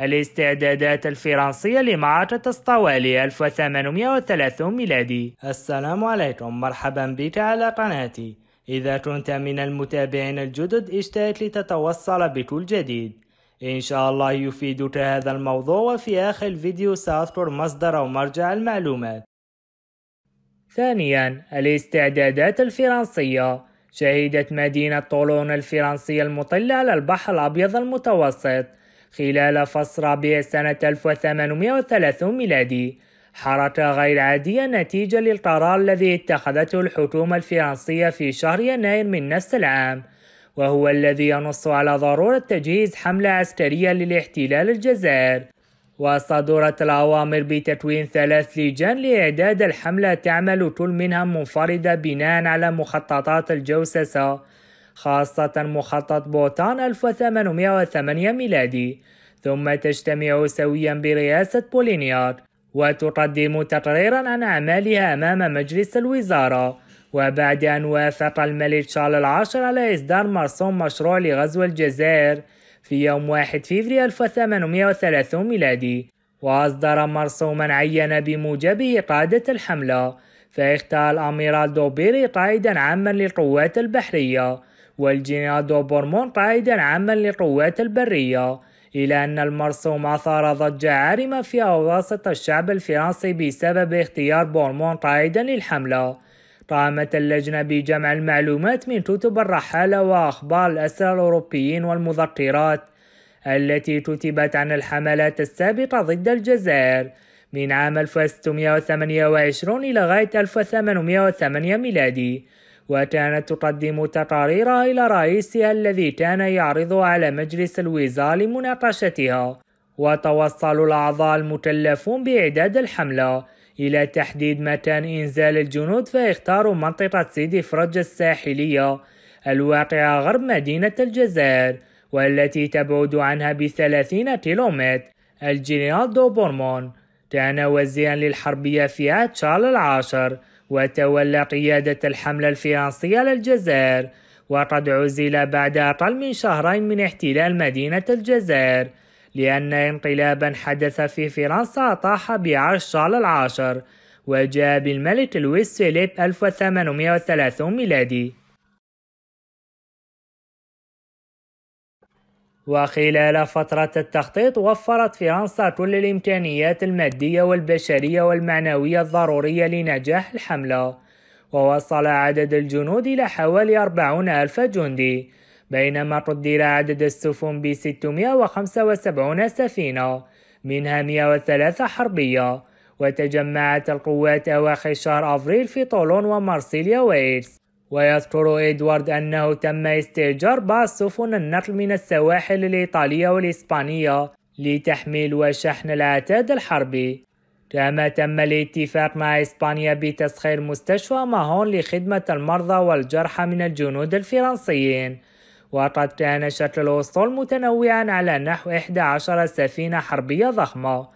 الاستعدادات الفرنسية لمعركة الصوالي 1803 ميلادي السلام عليكم مرحبا بك على قناتي إذا كنت من المتابعين الجدد اشترك لتتوصل بكل جديد إن شاء الله يفيدك هذا الموضوع وفي آخر الفيديو سأذكر مصدر أو مرجع المعلومات ثانيا الاستعدادات الفرنسية شهدت مدينة طولون الفرنسية المطلة على البحر الأبيض المتوسط خلال فصل ربيع سنة 1830 ميلادي حركة غير عادية نتيجة للقرار الذي اتخذته الحكومة الفرنسية في شهر يناير من نفس العام وهو الذي ينص على ضرورة تجهيز حملة عسكرية للاحتلال الجزائر وصدرت الأوامر بتكوين ثلاث لجان لإعداد الحملة تعمل كل منها منفردة بناء على مخططات الجوسسة خاصة مخطط بوتان 1808 ميلادي ثم تجتمع سويا برئاسة بولينيار وتقدم تقريرا عن أعمالها أمام مجلس الوزارة وبعد أن وافق الملك شارل العاشر على إصدار مرسوم مشروع لغزو الجزائر في يوم 1 فبراير 1830 ميلادي وأصدر مرسوما عين بموجبه قادة الحملة فاختار الأميرال دوبيري قائدا عاما للقوات البحرية والجينادو بورمون قائدا عاما للقوات البرية إلى أن المرسوم أثار ضجة عارمة في أواسط الشعب الفرنسي بسبب اختيار بورمون قائدا للحملة قامت اللجنة بجمع المعلومات من كتب الرحالة وأخبار الأسرى الأوروبيين والمذكرات التي كتبت عن الحملات السابقة ضد الجزائر من عام 1628 إلى غاية 1808 ميلادي وكانت تقدم تقاريرها إلى رئيسها الذي كان يعرضها على مجلس الوزارة لمناقشتها وتوصل الأعضاء المكلفون بإعداد الحملة إلى تحديد مكان إنزال الجنود فاختاروا منطقة سيدي فرج الساحلية الواقعة غرب مدينة الجزائر والتي تبعد عنها بثلاثين كيلومتر الجنرال دو بورمون كان وزيرا للحربية في عهد شارل العاشر وتولى قيادة الحملة الفرنسية للجزائر وقد عزل بعد أقل من شهرين من احتلال مدينة الجزائر لأن انقلابا حدث في فرنسا طاح بعرش شارل العاشر وجاء بالملك لويس فيليب 1830 ميلادي وخلال فترة التخطيط وفرت فرنسا كل الإمكانيات المادية والبشرية والمعنوية الضرورية لنجاح الحملة ووصل عدد الجنود إلى حوالي 40 ألف جندي بينما قدر عدد السفن ب 675 سفينة منها 103 حربية وتجمعت القوات أواخر شهر أفريل في طولون ومارسيليا ويلز ويذكر إدوارد أنه تم استئجار بعض سفن النقل من السواحل الإيطالية والإسبانية لتحميل وشحن العتاد الحربي كما تم الاتفاق مع إسبانيا بتسخير مستشفى ماهون لخدمة المرضى والجرحى من الجنود الفرنسيين وقد كان شكل الأسطول متنوعا على نحو 11 سفينة حربية ضخمة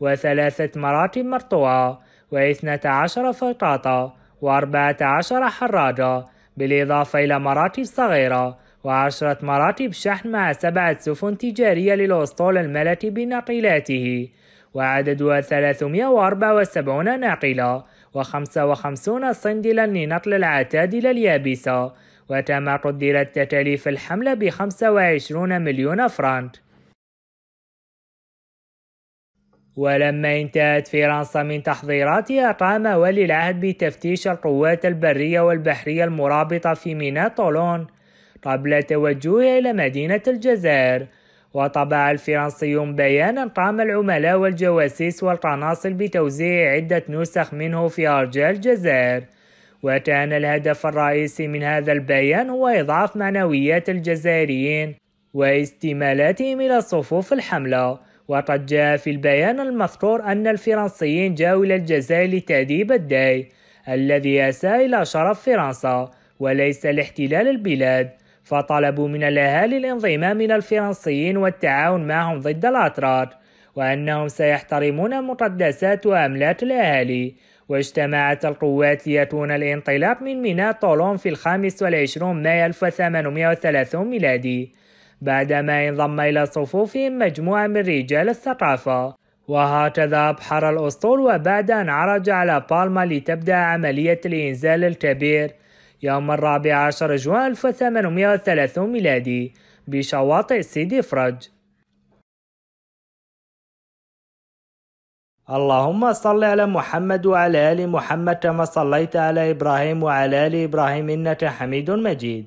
وثلاثة مراكب مرطوعة و12 فقاطة و14 حراجة بالإضافة إلى مراتب صغيرة وعشرة مراتب شحن مع سبعة سفن تجارية للأسطول الملكي بناقلاته وعددها 374 ناقلة و55 صندلا لنقل العتاد إلى اليابسة وتم قدرت تكاليف الحملة ب 25 مليون فرنك ولما انتهت فرنسا من تحضيراتها قام ولي العهد بتفتيش القوات البرية والبحرية المرابطة في ميناء طولون قبل توجهها إلى مدينة الجزائر وطبع الفرنسيون بيانا قام العملاء والجواسيس والقناصل بتوزيع عدة نسخ منه في أرجاء الجزائر وكان الهدف الرئيسي من هذا البيان هو إضعاف معنويات الجزائريين واستمالاتهم إلى صفوف الحملة وقد جاء في البيان المذكور أن الفرنسيين جاءوا إلى الجزائر لتأديب الداي الذي أساء إلى شرف فرنسا وليس لاحتلال البلاد فطلبوا من الأهالي الانضمام إلى الفرنسيين والتعاون معهم ضد الأتراك وأنهم سيحترمون مقدسات وأملاك الأهالي واجتمعت القوات ليكون الانطلاق من ميناء طولون في الخامس والعشرون مايو 1830 ميلادي بعدما انضم إلى صفوفهم مجموعة من رجال الثقافة وهكذا أبحر الأسطول وبعد أن عرج على بالما لتبدأ عملية الإنزال الكبير يوم الرابع عشر جوان 1830 ميلادي بشواطئ سيدي فرج اللهم صل على محمد وعلى آل محمد كما صليت على إبراهيم وعلى آل إبراهيم إنك حميد مجيد